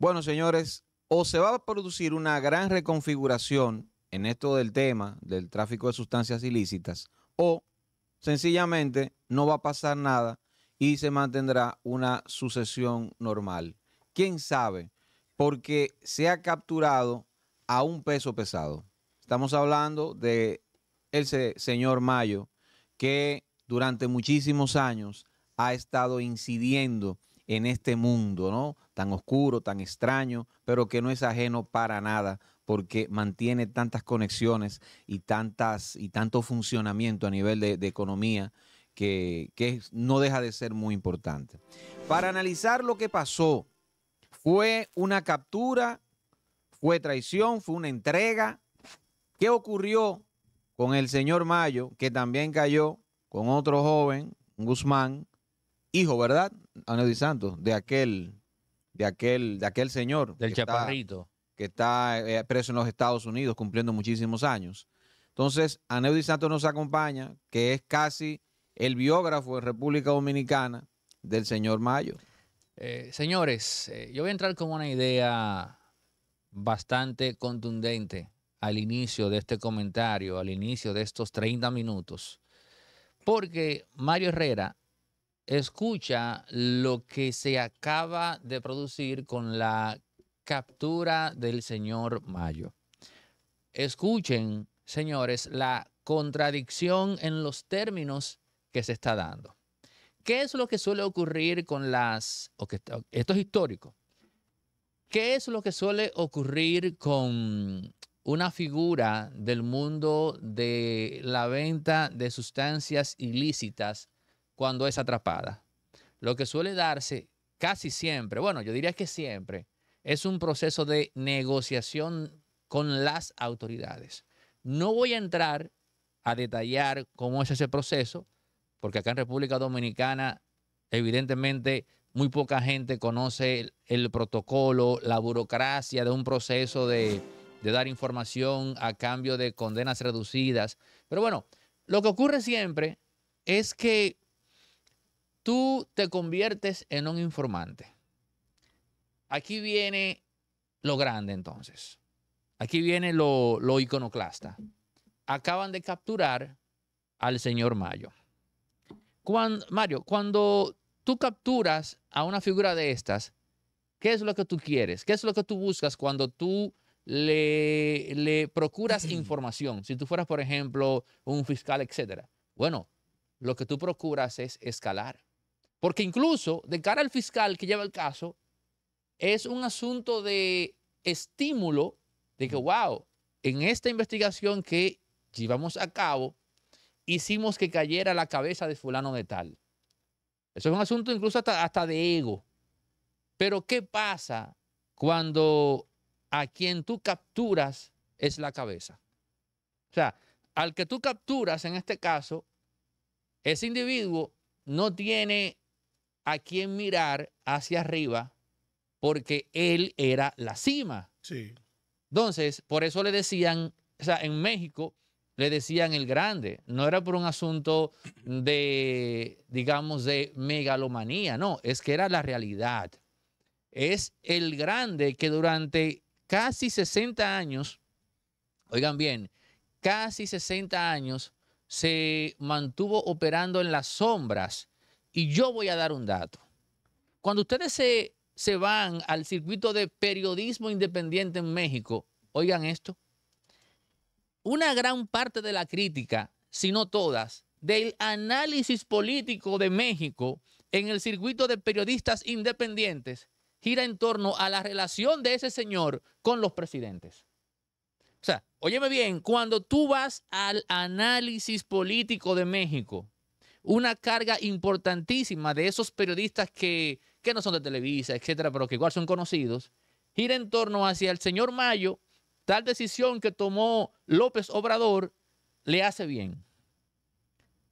Bueno, señores, o se va a producir una gran reconfiguración en esto del tema del tráfico de sustancias ilícitas, o sencillamente no va a pasar nada y se mantendrá una sucesión normal. ¿Quién sabe? Porque se ha capturado a un peso pesado. Estamos hablando de ese señor Mayo, que durante muchísimos años ha estado incidiendo en este mundo, ¿no? Tan oscuro, tan extraño, pero que no es ajeno para nada porque mantiene tantas conexiones y, tantas, y tanto funcionamiento a nivel de, economía que, que no deja de ser muy importante. Para analizar lo que pasó, ¿fue una captura? ¿Fue traición? ¿Fue una entrega? ¿Qué ocurrió con el señor Mayo, que también cayó con otro joven, Guzmán, hijo, ¿verdad? a ah, Santos, de aquel, de aquel, de aquel señor. Del que chaparrito. que está eh, preso en los Estados Unidos cumpliendo muchísimos años. Entonces, Aneudi Santos nos acompaña, que es casi el biógrafo de República Dominicana del señor Mayo. Eh, señores, eh, yo voy a entrar con una idea bastante contundente al inicio de este comentario, al inicio de estos 30 minutos, porque Mario Herrera escucha lo que se acaba de producir con la captura del señor Mayo. Escuchen, señores, la contradicción en los términos que se está dando. ¿Qué es lo que suele ocurrir con las... esto es histórico. ¿Qué es lo que suele ocurrir con una figura del mundo de la venta de sustancias ilícitas cuando es atrapada. Lo que suele darse casi siempre, bueno, yo diría que siempre, es un proceso de negociación con las autoridades. No voy a entrar a detallar cómo es ese proceso, porque acá en República Dominicana, evidentemente, muy poca gente conoce el, protocolo, la burocracia de un proceso de dar información a cambio de condenas reducidas. Pero bueno, lo que ocurre siempre es que tú te conviertes en un informante. Aquí viene lo grande entonces. Aquí viene lo, iconoclasta. Acaban de capturar al señor Mayo. Mario, cuando tú capturas a una figura de estas, ¿qué es lo que tú quieres? ¿Qué es lo que tú buscas cuando tú le, le procuras información? Si tú fueras, por ejemplo, un fiscal, etcétera. Bueno, lo que tú procuras es escalar. Porque incluso de cara al fiscal que lleva el caso, es un asunto de estímulo de que, wow, en esta investigación que llevamos a cabo, hicimos que cayera la cabeza de fulano de tal. Eso es un asunto incluso hasta, de ego. Pero ¿qué pasa cuando a quien tú capturas es la cabeza? O sea, al que tú capturas en este caso, ese individuo no tiene a quien mirar hacia arriba porque él era la cima. Sí. Entonces, por eso le decían, o sea, en México le decían el grande, no era por un asunto de, digamos, de megalomanía, no, es que era la realidad. Es el grande que durante casi 60 años, oigan bien, casi 60 años se mantuvo operando en las sombras y yo voy a dar un dato. Cuando ustedes se, van al circuito de periodismo independiente en México, oigan esto, una gran parte de la crítica, si no todas, del análisis político de México en el circuito de periodistas independientes gira en torno a la relación de ese señor con los presidentes. O sea, óyeme bien, cuando tú vas al análisis político de México, una carga importantísima de esos periodistas que, no son de Televisa, etcétera, pero que igual son conocidos, gira en torno hacia el señor Mayo, tal decisión que tomó López Obrador le hace bien.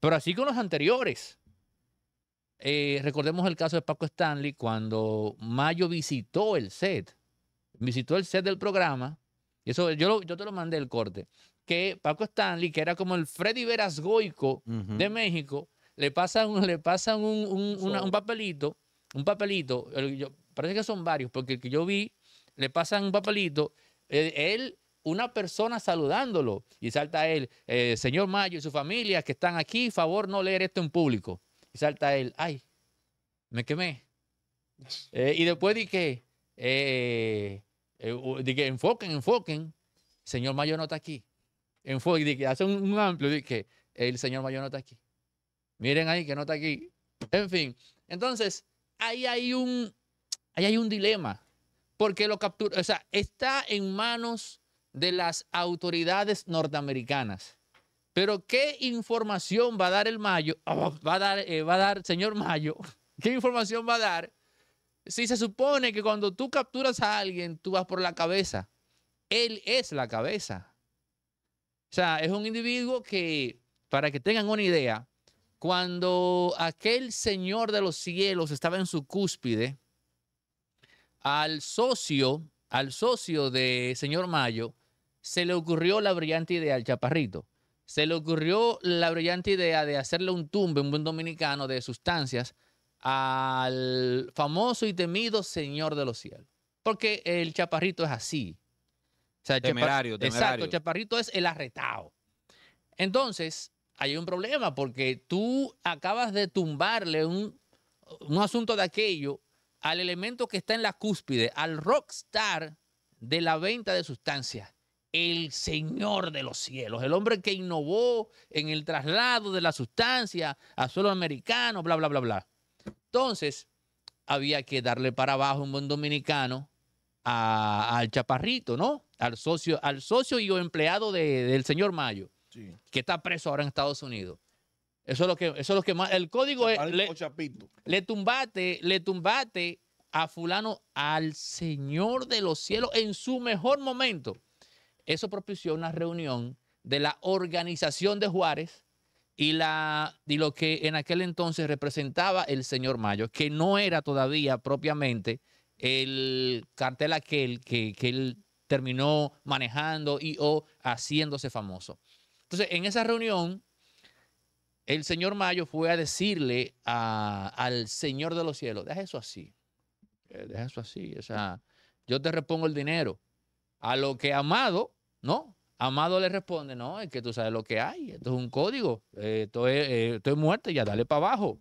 Pero así con los anteriores. Eh, recordemos el caso de Paco Stanley cuando Mayo visitó el set, visitó el set del programa, eso yo, te lo mandé el corte, que Paco Stanley, que era como el Freddy Veras Goico de México, le pasan, le pasan un, papelito, un papelito, parece que son varios, porque el que yo vi, le pasan un papelito, e, él, una persona saludándolo, y salta él, eh, señor Mayo y su familia que están aquí, favor no leer esto en público. Y salta él, ay, me quemé. Eh, y después di que, eh, que enfoquen, enfoquen, señor Mayo no está aquí. Enfoque, di que hace un, amplio, di que el señor Mayo no está aquí. Miren ahí que no está aquí. En fin, entonces ahí hay un, hay un dilema, porque lo captura, o sea, está en manos de las autoridades norteamericanas. Pero qué información va a dar el Mayo, oh, va a dar, eh, va a dar señor Mayo, qué información va a dar si se supone que cuando tú capturas a alguien tú vas por la cabeza. Él es la cabeza. O sea, es un individuo que, para que tengan una idea, cuando aquel Señor de los cielos estaba en su cúspide, al socio, al socio de señor Mayo, se le ocurrió la brillante idea al chaparrito. Se le ocurrió la brillante idea de hacerle un tumbe, un buen dominicano de sustancias, al famoso y temido señor de los cielos. Porque el chaparrito es así. temerario, temerario. Exacto, el chaparrito es el arretado. Entonces, hay un problema porque tú acabas de tumbarle un, un asunto de aquello al elemento que está en la cúspide, al rockstar de la venta de sustancias, el Señor de los cielos, el hombre que innovó en el traslado de la sustancia a suelo americano, bla, bla, bla, bla. Entonces, había que darle para abajo un buen dominicano al chaparrito, ¿no? Al socio, al socio y empleado del señor Mayo que está preso ahora en Estados Unidos. Eso es lo que, es lo que más. El código es. Le, tumbate, le tumbate a fulano al Señor de los cielos en su mejor momento. Eso propició una reunión de la organización de Juárez y, la, lo que en aquel entonces representaba el señor Mayo, que no era todavía propiamente el cartel aquel que, que él terminó manejando y o haciéndose famoso. Entonces, en esa reunión, el señor Mayo fue a decirle al Señor de los cielos, deja eso así, eh, deja eso así, o sea, yo te repongo el dinero. A lo que Amado, ¿no? Amado le responde, no, es que tú sabes lo que hay, esto es un código, eh, eh, esto, es, muerte, ya dale para abajo.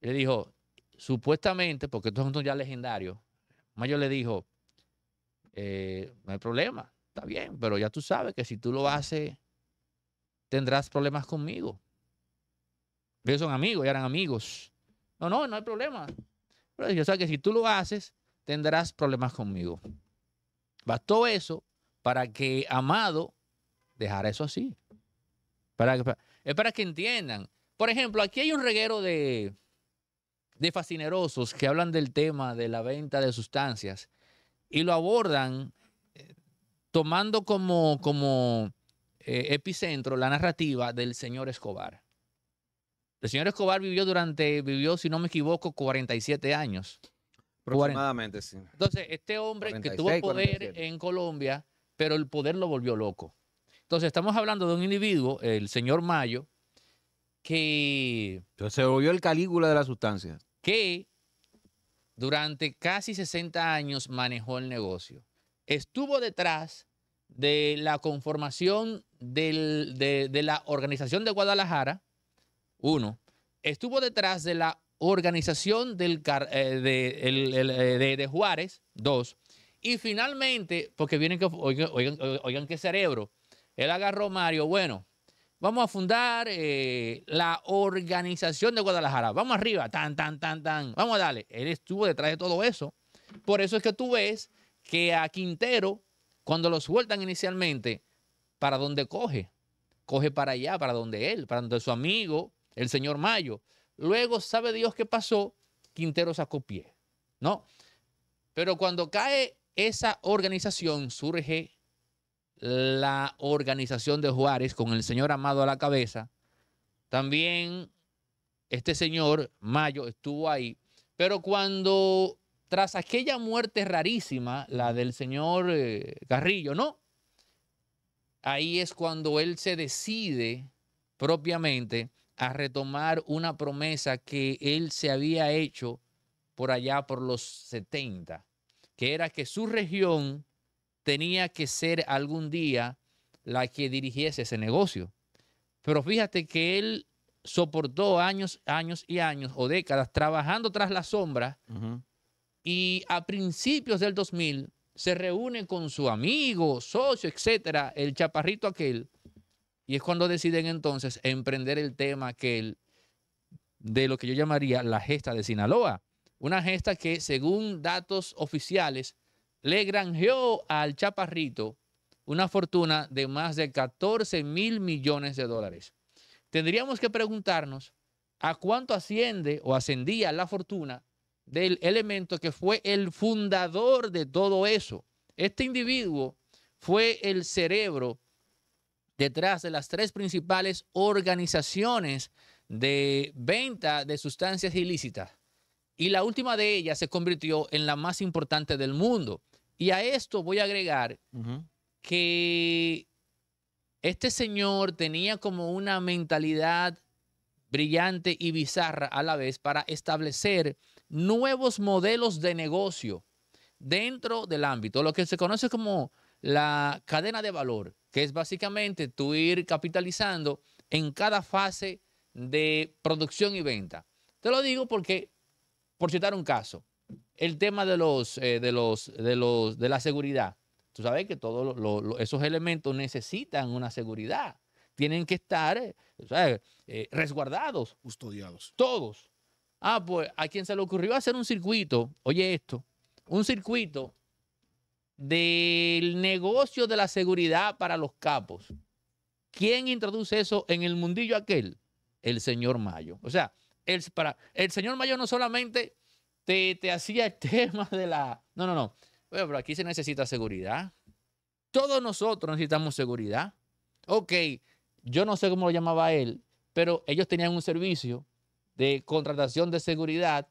le dijo, supuestamente, porque esto es un ya legendario, Mayo le dijo, no hay problema, está bien, pero ya tú sabes que si tú lo haces tendrás problemas conmigo. Ellos son amigos, ya eran amigos. No, no, no hay problema. Pero yo sé que si tú lo haces, tendrás problemas conmigo. Bastó eso para que Amado dejara eso así. Para es para que entiendan. Por ejemplo, aquí hay un reguero de, de fascinerosos que hablan del tema de la venta de sustancias y lo abordan eh, tomando como, como eh, epicentro la narrativa del señor Escobar. El señor Escobar vivió durante, vivió, si no me equivoco, 47 años. Aproximadamente, sí. Entonces, este hombre que tuvo poder en Colombia, pero el poder lo volvió loco. Entonces, estamos hablando de un individuo, el señor Mayo, que... se volvió el calígula de la sustancia. Que durante casi 60 años manejó el negocio. Estuvo detrás de la conformación de, la organización de Guadalajara, uno, estuvo detrás de la organización del, eh, eh, de, Juárez, dos, y finalmente, porque vienen que, oigan, qué cerebro, él agarró Mario, bueno, vamos a fundar eh, la organización de Guadalajara, vamos arriba, tan, tan, tan, tan, vamos a darle, él estuvo detrás de todo eso, por eso es que tú ves que a Quintero, cuando lo sueltan inicialmente, para dónde coge. Coge para allá, para donde él, para donde su amigo, el señor Mayo. Luego, sabe Dios qué pasó, Quintero sacó pie, ¿no? Pero cuando cae esa organización, surge la organización de Juárez con el señor Amado a la cabeza. También este señor Mayo estuvo ahí. Pero cuando, tras aquella muerte rarísima, la del señor eh, Carrillo, ¿no? ahí es cuando él se decide propiamente a retomar una promesa que él se había hecho por allá por los 70, que era que su región tenía que ser algún día la que dirigiese ese negocio. Pero fíjate que él soportó años, años y años o décadas trabajando tras la sombra y a principios del 2000 se reúne con su amigo, socio, etcétera, el chaparrito aquel, y es cuando deciden entonces emprender el tema aquel de lo que yo llamaría la gesta de Sinaloa. Una gesta que, según datos oficiales, le granjeó al chaparrito una fortuna de más de 14 mil millones de dólares. Tendríamos que preguntarnos a cuánto asciende o ascendía la fortuna del elemento que fue el fundador de todo eso. Este individuo fue el cerebro detrás de las tres principales organizaciones de venta de sustancias ilícitas. Y la última de ellas se convirtió en la más importante del mundo. Y a esto voy a agregar que este señor tenía como una mentalidad brillante y bizarra a la vez para establecer nuevos modelos de negocio dentro del ámbito, lo que se conoce como la cadena de valor, que es básicamente tú ir capitalizando en cada fase de producción y venta. Te lo digo porque, por citar un caso, el tema de los, eh, de los, de los, de la seguridad. Tú sabes que todos esos elementos necesitan una seguridad. Tienen que estar eh, eh, resguardados. Custodiados. Todos. Ah, pues a quien se le ocurrió hacer un circuito, oye esto, un circuito del negocio de la seguridad para los capos. ¿Quién introduce eso en el mundillo aquel? El señor Mayo. O sea, el, para, el señor Mayo no solamente te, te hacía el tema de la... No, no, no. Bueno, pero aquí se necesita seguridad. Todos nosotros necesitamos seguridad. Ok, yo no sé cómo lo llamaba él, pero ellos tenían un servicio de contratación de seguridad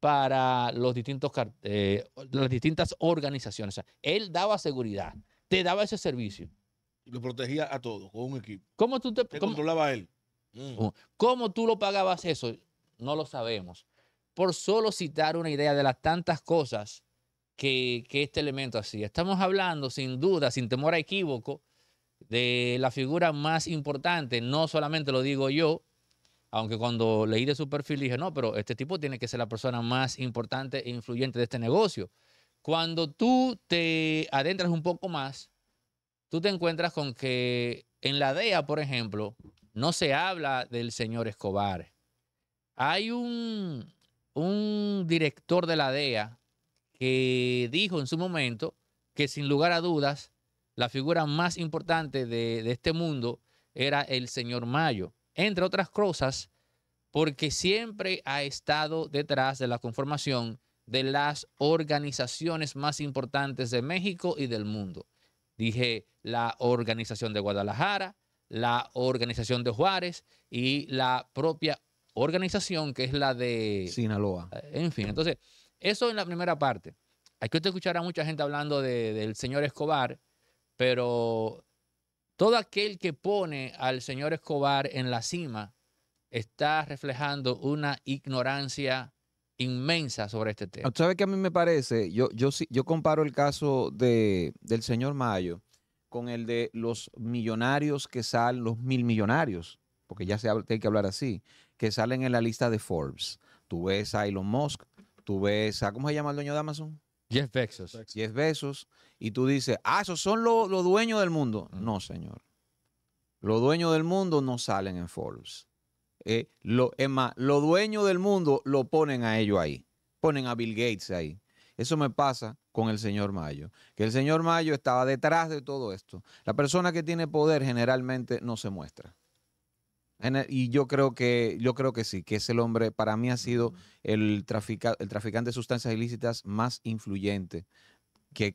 para los distintos, eh, las distintas organizaciones. él daba seguridad, te daba ese servicio. lo protegía a todos con un equipo. ¿Cómo tú te, él? Mm. ¿Cómo tú lo pagabas eso? No lo sabemos. Por solo citar una idea de las tantas cosas que, que este elemento hacía. Estamos hablando, sin duda, sin temor a equívoco, de la figura más importante, no solamente lo digo yo, aunque cuando leí de su perfil dije, no, pero este tipo tiene que ser la persona más importante e influyente de este negocio. Cuando tú te adentras un poco más, tú te encuentras con que en la DEA, por ejemplo, no se habla del señor Escobar. Hay un, un director de la DEA que dijo en su momento que sin lugar a dudas la figura más importante de, de este mundo era el señor Mayo entre otras cosas, porque siempre ha estado detrás de la conformación de las organizaciones más importantes de México y del mundo. Dije la organización de Guadalajara, la organización de Juárez y la propia organización que es la de Sinaloa. Eh, en fin, entonces, eso en la primera parte. Aquí usted escuchará a mucha gente hablando del señor Escobar, pero todo aquel que pone al señor Escobar en la cima está reflejando una ignorancia inmensa sobre este tema. Ah, ¿Sabes qué a mí me parece? Yo, yo, yo comparo el caso de, del señor Mayo con el de los millonarios que salen, los mil millonarios, porque ya se hay que hablar así, que salen en la lista de Forbes. Tú ves a Elon Musk, tú ves a, ¿cómo se llama el dueño de Amazon? Diez besos, Jeff besos Y tú dices, ah, esos son los dueños del mundo. No, señor. Los dueños del mundo no salen en Forbes. Eh, lo, es más, los dueños del mundo lo ponen a ellos ahí. Ponen a Bill Gates ahí. Eso me pasa con el señor Mayo. Que el señor Mayo estaba detrás de todo esto. La persona que tiene poder generalmente no se muestra. E, y yo creo que yo creo que sí, que es el hombre, para mí ha sido el, el traficante de sustancias ilícitas más influyente que,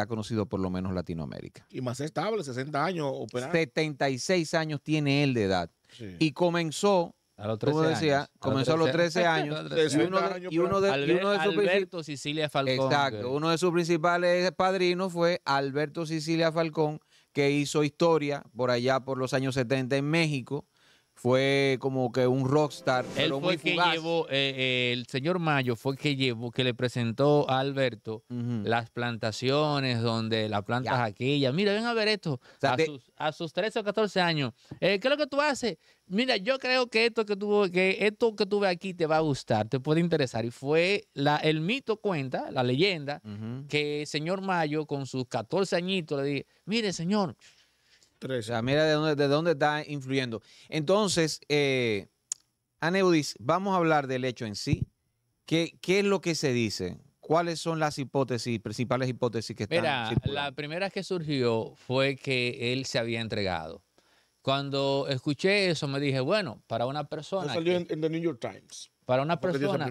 ha conocido por lo menos Latinoamérica. Y más estable, 60 años operando. 76 años tiene él de edad. Y comenzó a los 13 decía, comenzó a los 13, años. y uno uno de, sus Sicilia Uno de sus principales padrinos fue Alberto Sicilia Falcón, que hizo historia por allá por los años 70 en México fue como que un rockstar. Él muy eh, el señor Mayo fue el que llevó, que le presentó a Alberto las plantaciones donde las plantas ya. aquellas. Mira, ven a ver esto. a, sus, 13 o 14 años. Eh, ¿Qué es lo que tú haces? Mira, yo creo que esto que tuve, que esto que tuve aquí te va a gustar, te puede interesar. Y fue la, el mito cuenta, la leyenda, que el señor Mayo con sus 14 añitos le dije, mire, señor, o sea, mira de dónde, está influyendo. Entonces, eh, Aneudis, vamos a hablar del hecho en sí. ¿Qué, es lo que se dice? ¿Cuáles son las hipótesis, principales hipótesis que están Mira, la primera que surgió fue que él se había entregado. Cuando escuché eso me dije, bueno, para una persona... Eso salió en, The New York Times. Para una persona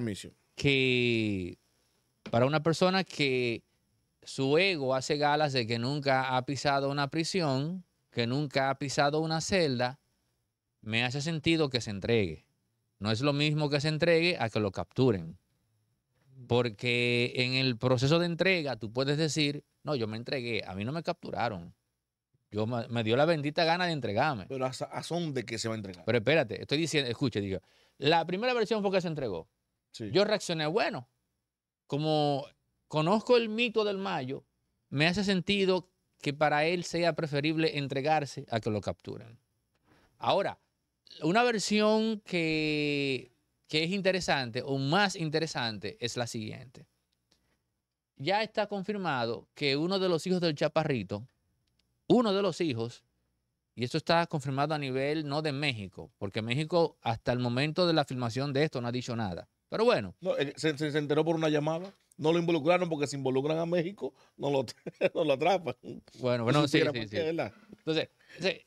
que... Para una persona que su ego hace galas de que nunca ha pisado una prisión, que nunca ha pisado una celda, me hace sentido que se entregue. No es lo mismo que se entregue a que lo capturen. Porque en el proceso de entrega tú puedes decir, no, yo me entregué, a mí no me capturaron. Yo me, dio la bendita gana de entregarme. Pero a, de que se va a entregar. Pero espérate, estoy diciendo, escuche, digo, la primera versión fue que se entregó. Yo reaccioné, bueno, como conozco el mito del mayo, me hace sentido que para él sea preferible entregarse a que lo capturen. Ahora, una versión que, es interesante o más interesante es la siguiente. Ya está confirmado que uno de los hijos del chaparrito, uno de los hijos, y esto está confirmado a nivel no de México, porque México hasta el momento de la filmación de esto no ha dicho nada. Pero bueno. Eh, ¿se, se, enteró por una llamada? no lo involucraron porque si involucran a México, no lo, no lo atrapan. Bueno, bueno, sí, sí, Entonces,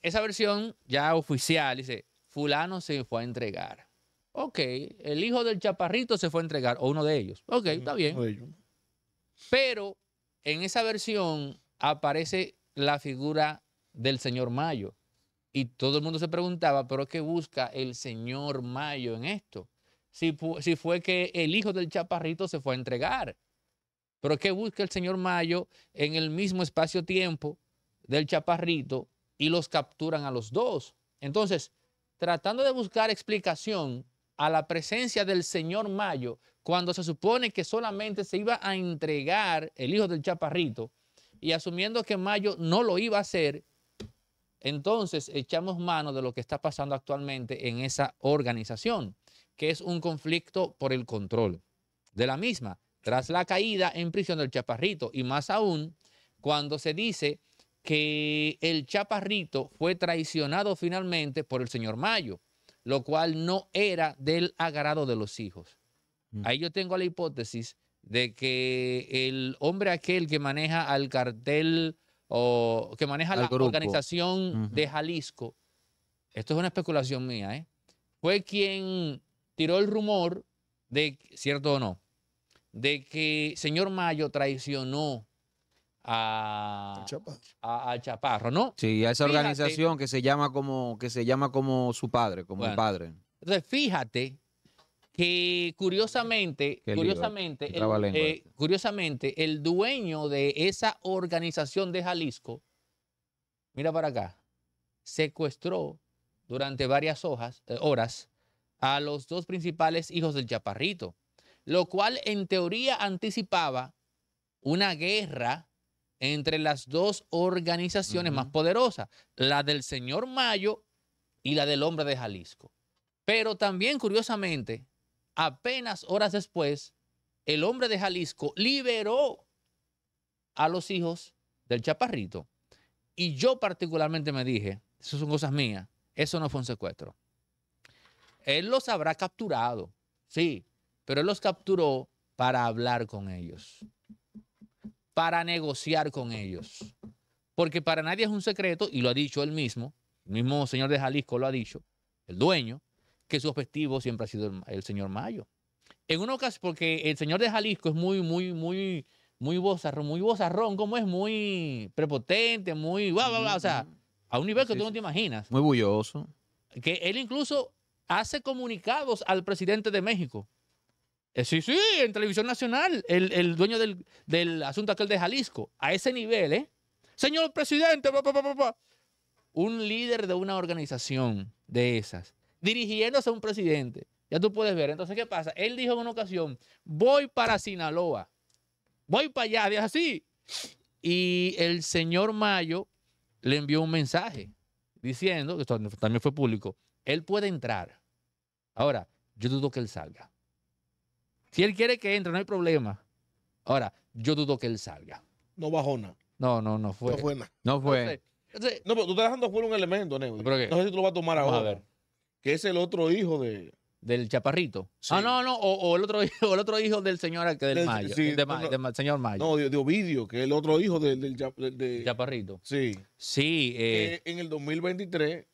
esa versión ya oficial dice, fulano se fue a entregar. Ok, el hijo del chaparrito se fue a entregar, o uno de ellos. Ok, está bien. Pero en esa versión aparece la figura del señor Mayo. Y todo el mundo se preguntaba, ¿pero qué busca el señor Mayo en esto? si, fue que el hijo del chaparrito se fue a entregar. Pero ¿qué busca el señor Mayo en el mismo espacio-tiempo del chaparrito y los capturan a los dos? Entonces, tratando de buscar explicación a la presencia del señor Mayo, cuando se supone que solamente se iba a entregar el hijo del chaparrito, y asumiendo que Mayo no lo iba a hacer, entonces echamos mano de lo que está pasando actualmente en esa organización que es un conflicto por el control de la misma, tras la caída en prisión del chaparrito, y más aún cuando se dice que el chaparrito fue traicionado finalmente por el señor Mayo, lo cual no era del agrado de los hijos. Mm. Ahí yo tengo la hipótesis de que el hombre aquel que maneja al cartel o que maneja la organización de Jalisco, esto es una especulación mía, ¿eh? fue quien tiró el rumor de, cierto o no, de que señor Mayo traicionó a, a, Chaparro, ¿no? Sí, a esa organización que se llama como, que se llama como su padre, como el padre. Entonces, fíjate que curiosamente, curiosamente, el, eh, curiosamente, el dueño de esa organización de Jalisco, mira para acá, secuestró durante varias eh, horas a los dos principales hijos del Chaparrito, lo cual en teoría anticipaba una guerra entre las dos organizaciones más poderosas, la del señor Mayo y la del hombre de Jalisco. Pero también, curiosamente, apenas horas después, el hombre de Jalisco liberó a los hijos del Chaparrito. Y yo particularmente me dije, eso son cosas mías, eso no fue un secuestro. Él los habrá capturado, sí, pero él los capturó para hablar con ellos, para negociar con ellos. Porque para nadie es un secreto, y lo ha dicho él mismo, el mismo señor de Jalisco lo ha dicho, el dueño, que su objetivo siempre ha sido el, señor Mayo. En una ocasión, porque el señor de Jalisco es muy, muy, muy, muy bozarrón, muy bozarrón, como es muy prepotente, muy, bla, bla, bla, o sea, a un nivel que tú no te imaginas. Muy bulloso. Que él incluso hace comunicados al presidente de México. Eh, sí, sí, en televisión nacional, el, dueño del, asunto aquel de Jalisco, a ese nivel, ¿eh? Señor presidente, un líder de una organización de esas, dirigiéndose a un presidente. Ya tú puedes ver. Entonces, ¿qué pasa? Él dijo en una ocasión, voy para Sinaloa, voy para allá, es así. Y el señor Mayo le envió un mensaje diciendo, que también fue público, él puede entrar, Ahora, yo dudo que él salga. Si él quiere que entre, no hay problema. Ahora, yo dudo que él salga. No bajó nada. No, no, no fue. No fue nada. No fue. no, pero tú estás dejando fuera un elemento, Nego. No sé si tú lo vas a tomar ahora. A ver. Que es el otro hijo de. Del chaparrito. Ah, no, no, o, el otro hijo, el otro hijo del señor del, Mayo. Sí, de, no, de, señor Mayo. No, de, Ovidio, que es el otro hijo del, chaparrito. Sí. Sí. Eh, que en el 2023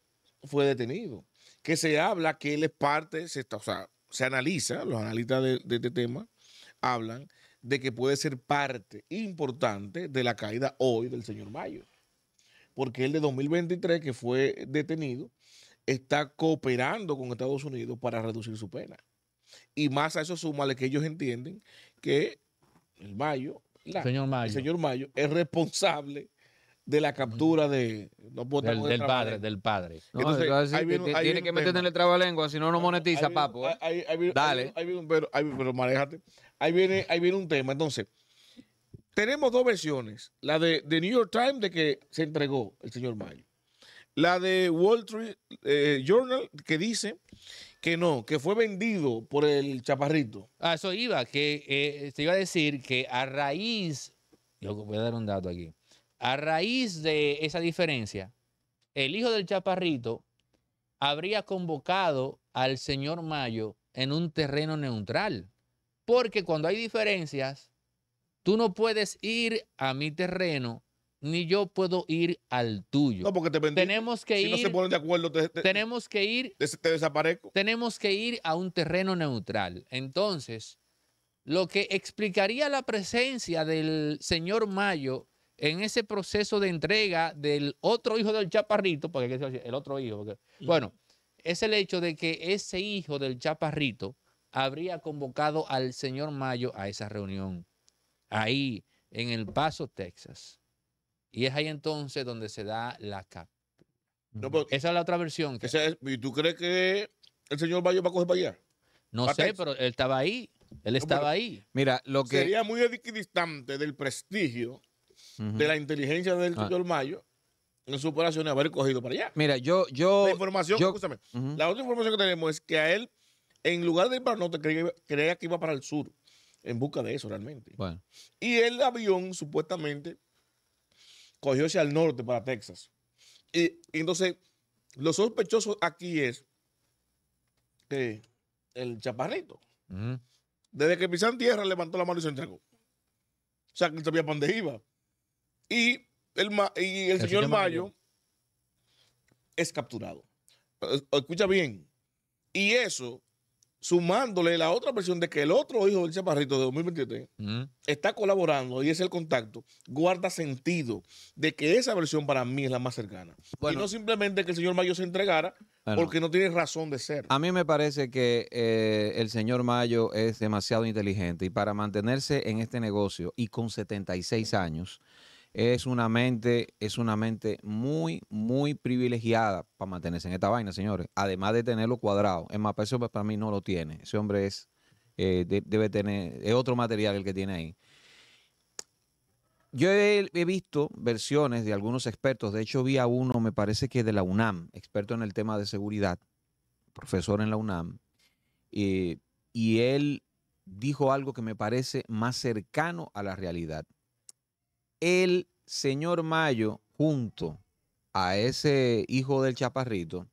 fue detenido que se habla que él es parte, se está, o sea, se analiza, los analistas de, este tema hablan de que puede ser parte importante de la caída hoy del señor Mayo. Porque él de 2023, que fue detenido, está cooperando con Estados Unidos para reducir su pena. Y más a eso suma que ellos entienden que el Mayo. el señor Mayo es responsable de la captura de del, padre del padre tiene que meter en el trabalengua si no no monetiza papo ¿eh? dale pero, pero ahí viene ahí viene un tema entonces tenemos dos versiones la de, New York Times de que se entregó el señor Mayo la de Wall Street eh, Journal que dice que no, que fue vendido por el chaparrito. Ah, eso iba, que te eh, iba a decir que a raíz, yo voy a dar un dato aquí, a raíz de esa diferencia, el hijo del chaparrito habría convocado al señor Mayo en un terreno neutral. Porque cuando hay diferencias, tú no puedes ir a mi terreno ni yo puedo ir al tuyo. No, porque te Tenemos que ir. no se ponen de acuerdo, tenemos que ir. te, desaparezco. Tenemos que ir a un terreno neutral. Entonces, lo que explicaría la presencia del señor Mayo en ese proceso de entrega del otro hijo del chaparrito, porque el otro hijo, porque, mm. bueno, es el hecho de que ese hijo del chaparrito habría convocado al señor Mayo a esa reunión, ahí en El Paso, Texas. Y es ahí entonces donde se da la captura. esa es la otra versión. Que... ¿Y tú crees que el señor Mayo va a coger para allá? No sé, pero él estaba ahí. Él estaba ahí. Mira, lo que. Sería muy equidistante del prestigio de la inteligencia del ah. doctor Mayo en su operación haber cogido para allá. Mira, yo. yo la otra información que tenemos es que a él, en lugar de ir para el norte, creía, que iba para el sur, en busca de eso realmente. Y el avión, supuestamente, cogió hacia el norte, para Texas. Y, entonces, lo sospechoso aquí es que el chaparrito, desde que pisó tierra, levantó la mano y se entregó. O sea, que no sabía para dónde iba. Y el, señor Mayo, es capturado. Eh, escucha bien. Y eso, sumándole la otra versión de que el otro hijo del Chaparrito de 2023 mm. está colaborando y es el contacto, guarda sentido de que esa versión para mí es la más cercana. y no simplemente que el señor Mayo se entregara porque no tiene razón de ser. A mí me parece que eh, el señor Mayo es demasiado inteligente y para mantenerse en este negocio y con 76 años es una mente, es una mente muy, muy privilegiada para mantenerse en esta vaina, señores. Además de tenerlo cuadrado. Es más, eso para mí no lo tiene. Ese hombre es, eh, debe tener, otro material el que tiene ahí. Yo he, visto versiones de algunos expertos, de hecho vi a uno, me parece que de la UNAM, experto en el tema de seguridad, profesor en la UNAM, y él dijo algo que me parece más cercano a la realidad el señor Mayo junto a ese hijo del chaparrito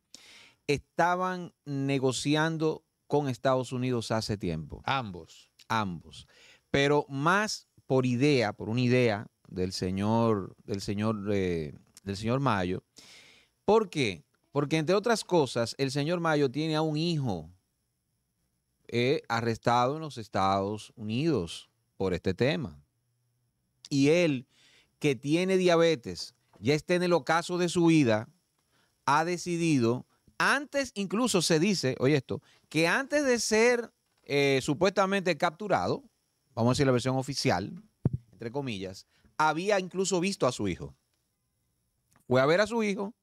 estaban negociando con Estados Unidos hace tiempo. Ambos. Ambos. Pero más por idea, por una idea del señor, del señor, eh, del señor Mayo. ¿Por qué? Porque entre otras cosas, el señor Mayo tiene a un hijo eh, arrestado en los Estados Unidos por este tema y él que tiene diabetes ya esté en el ocaso de su vida, ha decidido, antes incluso se dice, oye esto, que antes de ser eh, supuestamente capturado, vamos a decir la versión oficial, entre comillas, había incluso visto a su hijo. Fue a ver a su hijo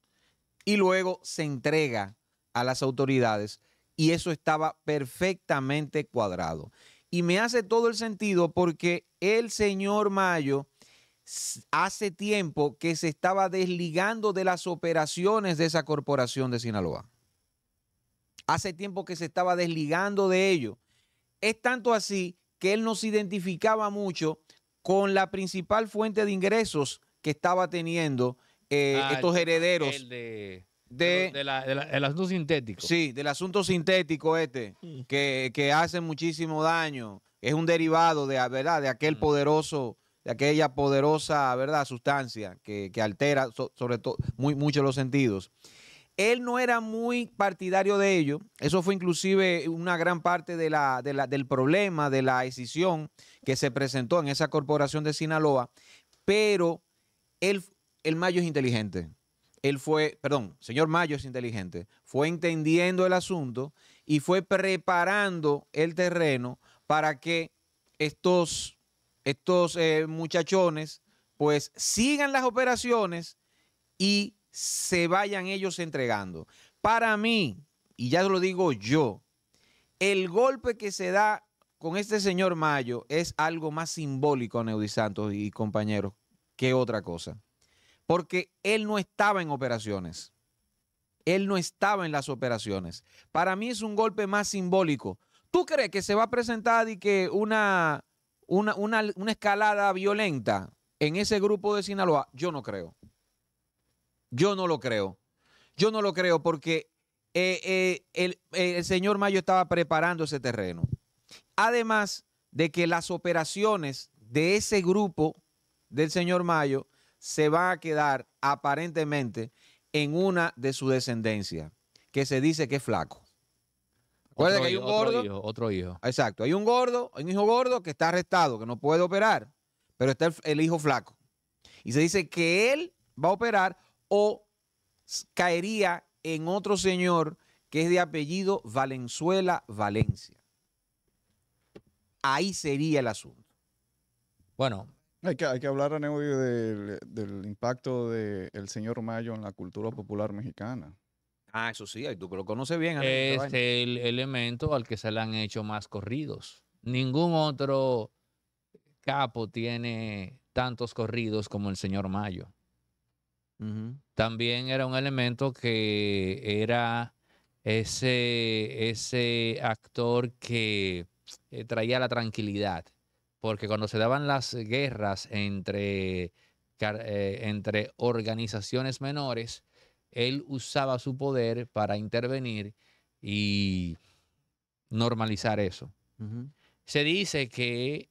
y luego se entrega a las autoridades y eso estaba perfectamente cuadrado. Y me hace todo el sentido porque el señor Mayo hace tiempo que se estaba desligando de las operaciones de esa corporación de Sinaloa. Hace tiempo que se estaba desligando de ello. Es tanto así que él no se identificaba mucho con la principal fuente de ingresos que estaba teniendo eh, ah, estos herederos. de de, asunto sintético. Sí, del asunto sintético este, que, que, hace muchísimo daño. Es un derivado de, ¿verdad? de aquel mm. poderoso, de aquella poderosa ¿verdad? sustancia que, altera sobre todo muy, mucho los sentidos. Él no era muy partidario de ello. Eso fue inclusive una gran parte de la, del problema, de la decisión que se presentó en esa corporación de Sinaloa. Pero él, el mayo es inteligente él fue, perdón, señor Mayo es inteligente, fue entendiendo el asunto y fue preparando el terreno para que estos, estos eh, muchachones pues sigan las operaciones y se vayan ellos entregando. Para mí, y ya lo digo yo, el golpe que se da con este señor Mayo es algo más simbólico, Neudi Santos y compañeros, que otra cosa porque él no estaba en operaciones. Él no estaba en las operaciones. Para mí es un golpe más simbólico. ¿Tú crees que se va a presentar y que una, una, escalada violenta en ese grupo de Sinaloa? Yo no creo. Yo no lo creo. Yo no lo creo porque eh, eh, eh, el señor Mayo estaba preparando ese terreno. Además de que las operaciones de ese grupo del señor Mayo se va a quedar aparentemente en una de su descendencia, que se dice que es flaco. Acuérdense que hay un gordo. otro hijo. Exacto. Hay un gordo, hay un hijo gordo que está arrestado, que no puede operar, pero está el hijo flaco. Y se dice que él va a operar o caería en otro señor que es de apellido Valenzuela Valencia. Ahí sería el asunto. Bueno, hay que, hablar, a del, del impacto del señor Mayo en la cultura popular mexicana. Ah, eso sí, tú lo conoces bien. es este, el elemento al que se le han hecho más corridos. Ningún otro capo tiene tantos corridos como el señor Mayo. También era un elemento que era ese, ese actor que eh, traía la tranquilidad porque cuando se daban las guerras entre, eh, entre organizaciones menores, él usaba su poder para intervenir y normalizar eso. Se dice que,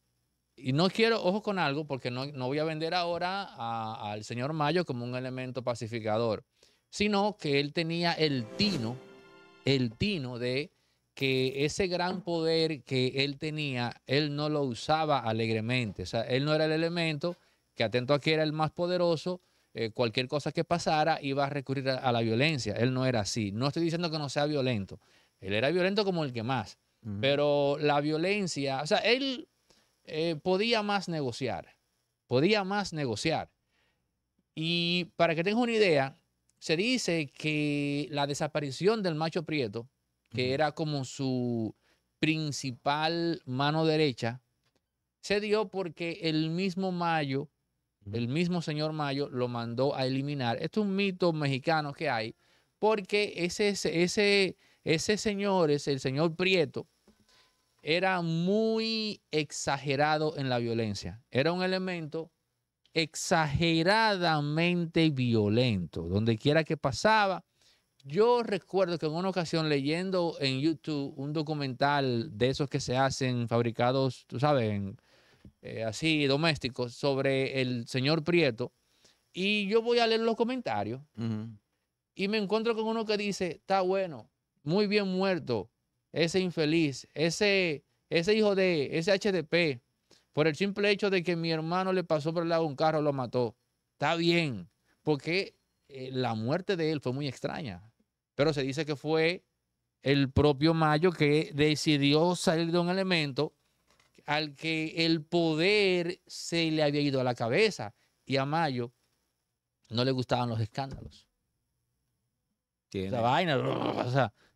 y no quiero, ojo con algo, porque no voy a vender ahora al señor Mayo como un elemento pacificador, sino que él tenía el tino, el tino de que ese gran poder que él tenía, él no lo usaba alegremente. O sea, él no era el elemento que atento a que era el más poderoso, eh, cualquier cosa que pasara iba a recurrir a, la violencia. Él no era así. No estoy diciendo que no sea violento. Él era violento como el que más. Pero la violencia, o sea, él eh, podía más negociar. Podía más negociar. Y para que tengas una idea, se dice que la desaparición del macho prieto que era como su principal mano derecha, se dio porque el mismo Mayo, el mismo señor Mayo, lo mandó a eliminar. Esto es un mito mexicano que hay, porque ese, ese, ese señor, es el señor Prieto, era muy exagerado en la violencia. Era un elemento exageradamente violento. Donde quiera que pasaba, yo recuerdo que en una ocasión leyendo en YouTube un documental de esos que se hacen fabricados, tú sabes, eh, así domésticos, sobre el señor Prieto, y yo voy a leer los comentarios y me encuentro con uno que dice, está bueno, muy bien muerto, ese infeliz, ese, ese hijo de, ese HDP, por el simple hecho de que mi hermano le pasó por el lado un carro, lo mató. Está bien, porque eh, la muerte de él fue muy extraña pero se dice que fue el propio Mayo que decidió salir de un elemento al que el poder se le había ido a la cabeza y a Mayo no le gustaban los escándalos. La vaina,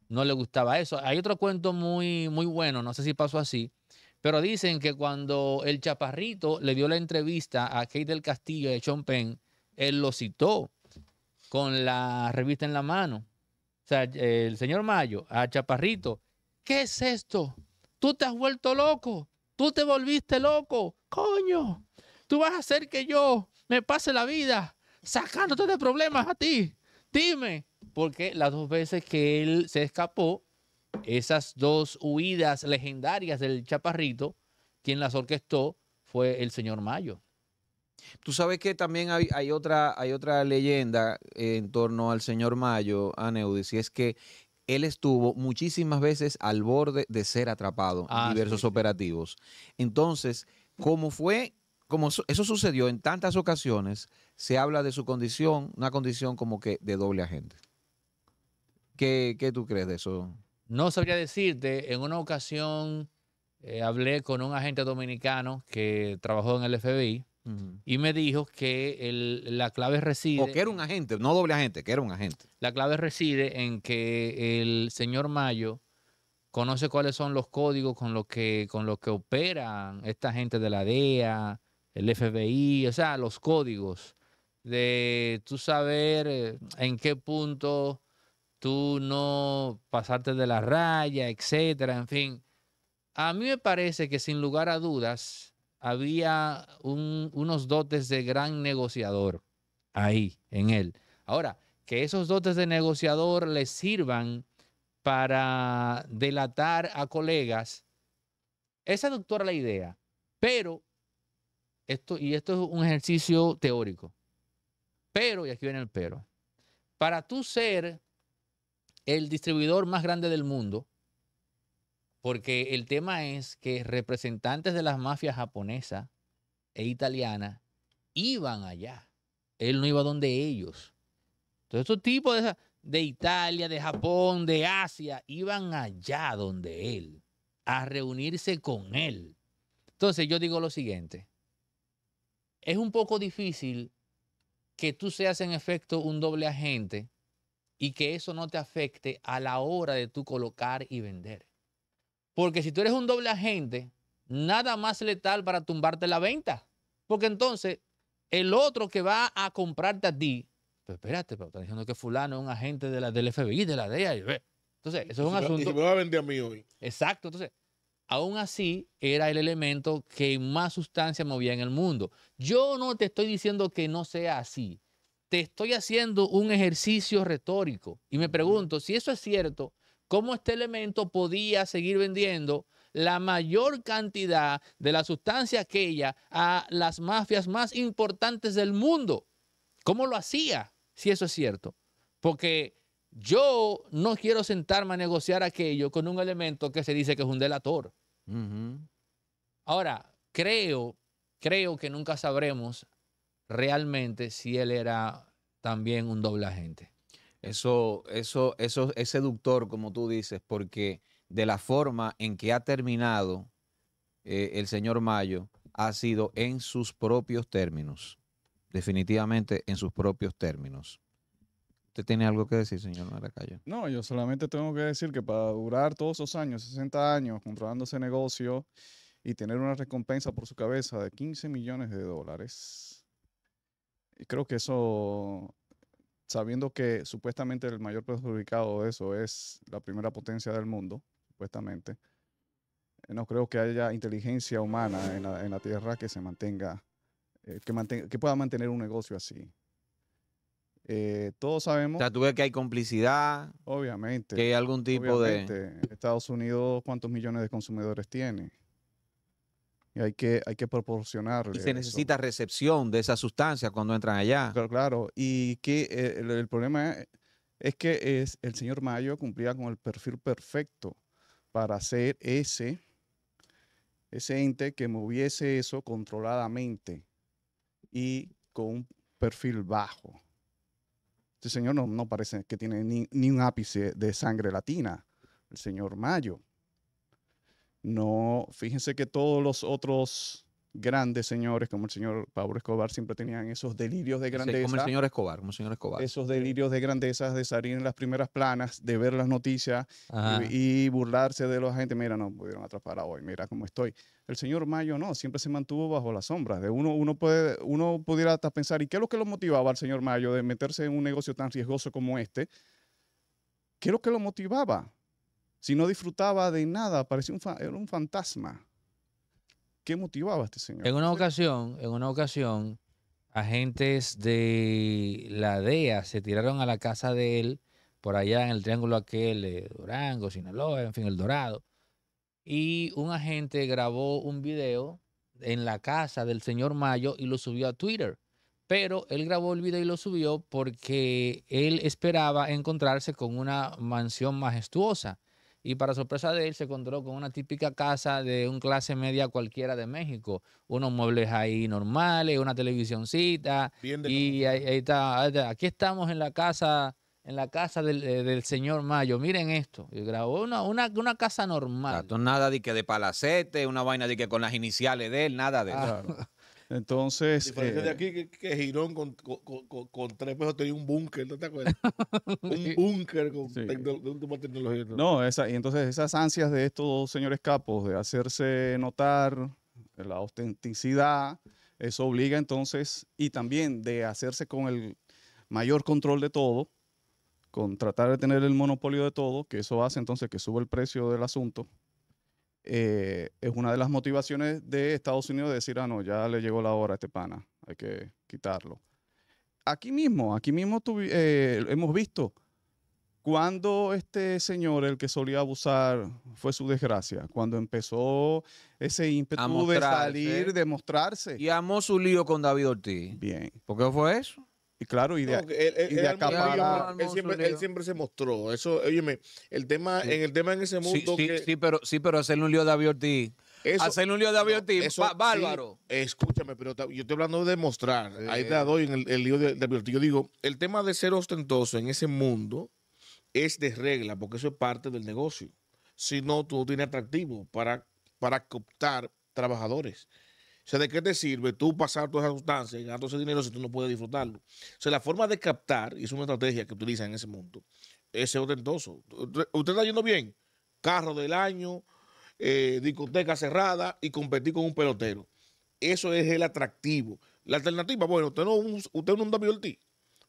no le gustaba eso. Hay otro cuento muy, muy bueno, no sé si pasó así, pero dicen que cuando el chaparrito le dio la entrevista a Kate del Castillo de Sean él lo citó con la revista en la mano o sea, el señor Mayo, a Chaparrito, ¿qué es esto? Tú te has vuelto loco, tú te volviste loco, coño, tú vas a hacer que yo me pase la vida sacándote de problemas a ti, dime, porque las dos veces que él se escapó, esas dos huidas legendarias del Chaparrito, quien las orquestó fue el señor Mayo. Tú sabes que también hay, otra, hay otra leyenda eh, en torno al señor Mayo, a Neudis, y es que él estuvo muchísimas veces al borde de ser atrapado en ah, diversos operativos. Entonces, como fue, como eso sucedió en tantas ocasiones, se habla de su condición, una condición como que de doble agente. ¿Qué, qué tú crees de eso? No sabría decirte, en una ocasión eh, hablé con un agente dominicano que trabajó en el FBI y me dijo que la clave reside. O que era un agente, no doble agente, que era un agente. La clave reside en que el señor Mayo conoce cuáles son los códigos con los que, con los que operan esta gente de la DEA, el FBI, o sea, los códigos de tú saber eh, en qué punto tú no pasarte de la raya, etcétera, en fin. A mí me parece que sin lugar a dudas, había unos dotes de gran negociador ahí en él. Ahora, que esos dotes de negociador le sirvan para delatar a colegas, es doctora la idea, pero, esto, y esto es un ejercicio teórico, pero, y aquí viene el pero, para tú ser el distribuidor más grande del mundo, porque el tema es que representantes de las mafias japonesa e italianas iban allá. Él no iba donde ellos. Entonces, estos tipos de, de Italia, de Japón, de Asia, iban allá donde él, a reunirse con él. Entonces, yo digo lo siguiente. Es un poco difícil que tú seas en efecto un doble agente y que eso no te afecte a la hora de tú colocar y vender. Porque si tú eres un doble agente, nada más letal para tumbarte la venta. Porque entonces el otro que va a comprarte a ti, pero pues espérate, pero están diciendo que fulano es un agente de la, del FBI, de la DEA. Entonces, eso es un asunto. Y me va a vender a mí hoy. Exacto. Entonces, aún así, era el elemento que más sustancia movía en el mundo. Yo no te estoy diciendo que no sea así. Te estoy haciendo un ejercicio retórico. Y me pregunto, si eso es cierto, cómo este elemento podía seguir vendiendo la mayor cantidad de la sustancia aquella a las mafias más importantes del mundo. ¿Cómo lo hacía? Si eso es cierto. Porque yo no quiero sentarme a negociar aquello con un elemento que se dice que es un delator. Ahora, creo, creo que nunca sabremos realmente si él era también un doble agente. Eso, eso, eso es seductor, como tú dices, porque de la forma en que ha terminado eh, el señor Mayo, ha sido en sus propios términos. Definitivamente en sus propios términos. ¿Usted tiene algo que decir, señor Maracayo? No, yo solamente tengo que decir que para durar todos esos años, 60 años, controlando ese negocio y tener una recompensa por su cabeza de 15 millones de dólares, y creo que eso sabiendo que supuestamente el mayor perjudicado de eso es la primera potencia del mundo, supuestamente, no creo que haya inteligencia humana en la, en la Tierra que se mantenga, eh, que, que pueda mantener un negocio así. Eh, todos sabemos. O sea, que hay complicidad. Obviamente. Que hay algún tipo de. Estados Unidos, ¿cuántos millones de consumidores tiene? y hay que, hay que proporcionar. Y eh, se necesita recepción de esa sustancia cuando entran allá. Claro, claro. Y que eh, el, problema es, que es, el señor Mayo cumplía con el perfil perfecto para ser ese, ese ente que moviese eso controladamente y con un perfil bajo. Este señor no, parece que tiene ni un ápice de sangre latina, el señor Mayo. No, fíjense que todos los otros grandes señores, como el señor Pablo Escobar, siempre tenían esos delirios de grandeza. como el señor Escobar, como el señor Escobar. Esos delirios de grandeza, de salir en las primeras planas, de ver las noticias y, burlarse de la gente. Mira, no pudieron atrapar hoy, mira cómo estoy. El señor Mayo no, siempre se mantuvo bajo las sombras. De uno, uno, puede, uno pudiera hasta pensar, ¿y qué es lo que lo motivaba al señor Mayo de meterse en un negocio tan riesgoso como este? ¿Qué es lo que lo motivaba? Si no disfrutaba de nada, parecía un, fantasma. ¿Qué motivaba a este señor? En una ocasión, en una ocasión, agentes de la DEA se tiraron a la casa de él, por allá en el triángulo aquel Durango, Sinaloa, en fin, El Dorado. Y un agente grabó un video en la casa del señor Mayo y lo subió a Twitter. Pero él grabó el video y lo subió porque él esperaba encontrarse con una mansión majestuosa y para sorpresa de él se encontró con una típica casa de un clase media cualquiera de México. Unos muebles ahí normales, una televisioncita. y ahí, está, aquí estamos en la casa en la casa eh, del, señor Mayo. Miren esto. Y grabó una, una, una, casa normal. nada de que de palacete, una vaina de que con las iniciales de él, nada de eso. Entonces. de eh, aquí que, Girón con, tres pesos tenía un búnker, te acuerdas? un búnker con tecnología. No, esa, y entonces esas ansias de estos dos señores capos de hacerse notar la autenticidad, eso obliga entonces, y también de hacerse con el mayor control de todo, con tratar de tener el monopolio de todo, que eso hace entonces que sube el precio del asunto eh, es una de las motivaciones de Estados Unidos de decir, ah, no, ya le llegó la hora a este pana, hay que quitarlo. Aquí mismo, aquí mismo eh, hemos visto cuando este señor, el que solía abusar, fue su desgracia, cuando empezó ese ímpetu de salir, de mostrarse. Y amó su lío con David Ortiz. Bien. ¿Por qué fue eso? claro, y de, él, él, Él, siempre, se mostró. Eso, óyeme, el tema, en el tema en ese mundo. Sí, pero, sí, pero hacerle un lío de abierti hacer hacerle un lío de David bárbaro. escúchame, pero yo estoy hablando de mostrar. Ahí te doy en el, lío de David Yo digo, el tema de ser ostentoso en ese mundo es de regla, porque eso es parte del negocio. Si no, tú no tienes atractivo para, para trabajadores. O sea, ¿de qué te sirve tú pasar todas esas sustancias y ganar todo ese dinero si tú no puedes disfrutarlo? O sea, la forma de captar, y es una estrategia que utilizan en ese mundo, es ser ostentoso. Usted está yendo bien, carro del año, eh, discoteca cerrada y competir con un pelotero. Eso es el atractivo. La alternativa, bueno, usted no, usted no un WLT,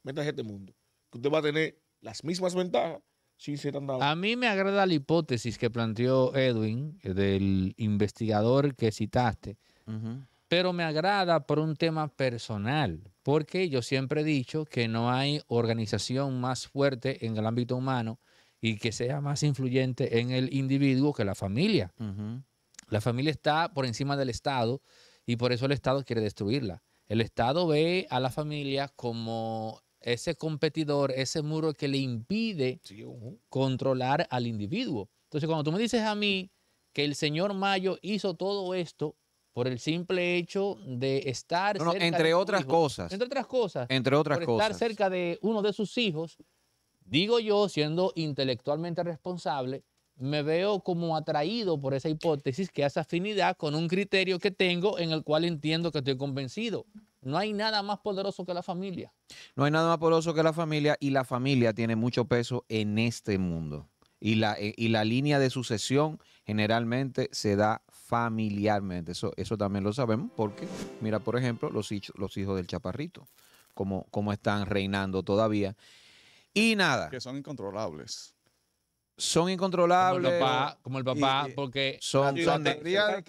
métase este mundo, usted va a tener las mismas ventajas sin a mí me agrada la hipótesis que planteó Edwin, del investigador que citaste, pero me agrada por un tema personal, porque yo siempre he dicho que no hay organización más fuerte en el ámbito humano y que sea más influyente en el individuo que la familia. La familia está por encima del Estado y por eso el Estado quiere destruirla. El Estado ve a la familia como ese competidor, ese muro que le impide controlar al individuo. Entonces, cuando tú me dices a mí que el señor Mayo hizo todo esto por el simple hecho de estar cerca entre de otras cosas entre otras cosas entre otras cosas estar cerca de uno de sus hijos digo yo siendo intelectualmente responsable me veo como atraído por esa hipótesis que hace afinidad con un criterio que tengo en el cual entiendo que estoy convencido. No hay nada más poderoso que la familia. No hay nada más poderoso que la familia y la familia tiene mucho peso en este mundo. Y la, eh, y la línea de sucesión generalmente se da familiarmente. Eso, eso también lo sabemos porque, mira, por ejemplo, los, los hijos del chaparrito, como están reinando todavía. Y nada. Que son incontrolables son incontrolables. Como el papá, como el papá porque son, la, teoría de,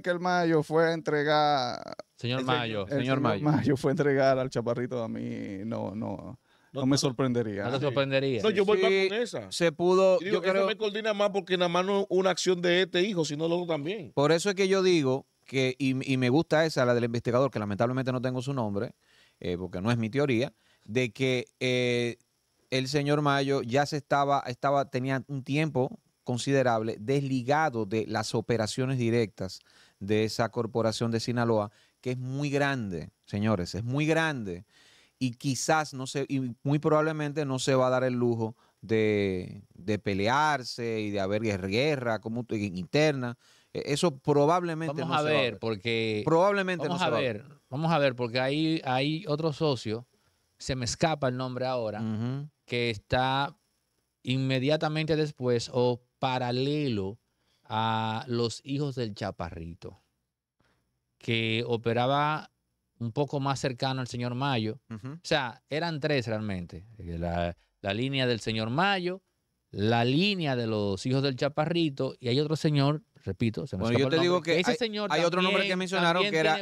que, el Mayo fue a entregar. Señor Mayo, señor, Mayo. Mayo fue a entregar al chaparrito a mí, no, no. No, me sorprendería. No te sorprendería. yo voy con esa. Se pudo. Yo, digo, que me coordina más porque nada más no una acción de este hijo, sino lo otro también. Por eso es que yo digo que, y, me gusta esa, la del investigador, que lamentablemente no tengo su nombre, eh, porque no es mi teoría, de que eh, el señor Mayo ya se estaba, estaba, tenía un tiempo considerable desligado de las operaciones directas de esa corporación de Sinaloa, que es muy grande, señores, es muy grande y quizás no sé, y muy probablemente no se va a dar el lujo de, pelearse y de haber guerra como interna. E, eso probablemente no va a ver, porque probablemente no a ver, Vamos a ver, porque hay, hay otro socio, se me escapa el nombre ahora, que está inmediatamente después o paralelo a los hijos del chaparrito, que operaba un poco más cercano al señor Mayo. O sea, eran tres realmente. Eh, la, línea del señor Mayo, la línea de los hijos del Chaparrito y hay otro señor, repito, se me bueno, yo te digo que ese hay, señor hay otro nombre que mencionaron que era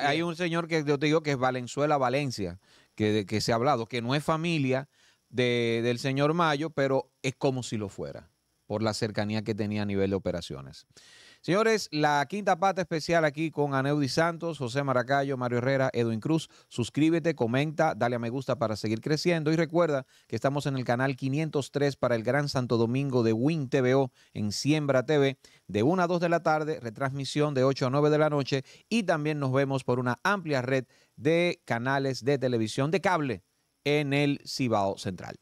hay un señor que yo te digo que es Valenzuela Valencia, que, se ha hablado, que no es familia del señor Mayo, pero es como si lo fuera por la cercanía que tenía a nivel de operaciones. Señores, la quinta pata especial aquí con Aneudi Santos, José Maracayo, Mario Herrera, Edwin Cruz. Suscríbete, comenta, dale a me gusta para seguir creciendo y recuerda que estamos en el canal 503 para el Gran Santo Domingo de Win TVO en Siembra TV de 1 a 2 de la tarde, retransmisión de 8 a 9 de la noche y también nos vemos por una amplia red de canales de televisión de cable en el Cibao Central.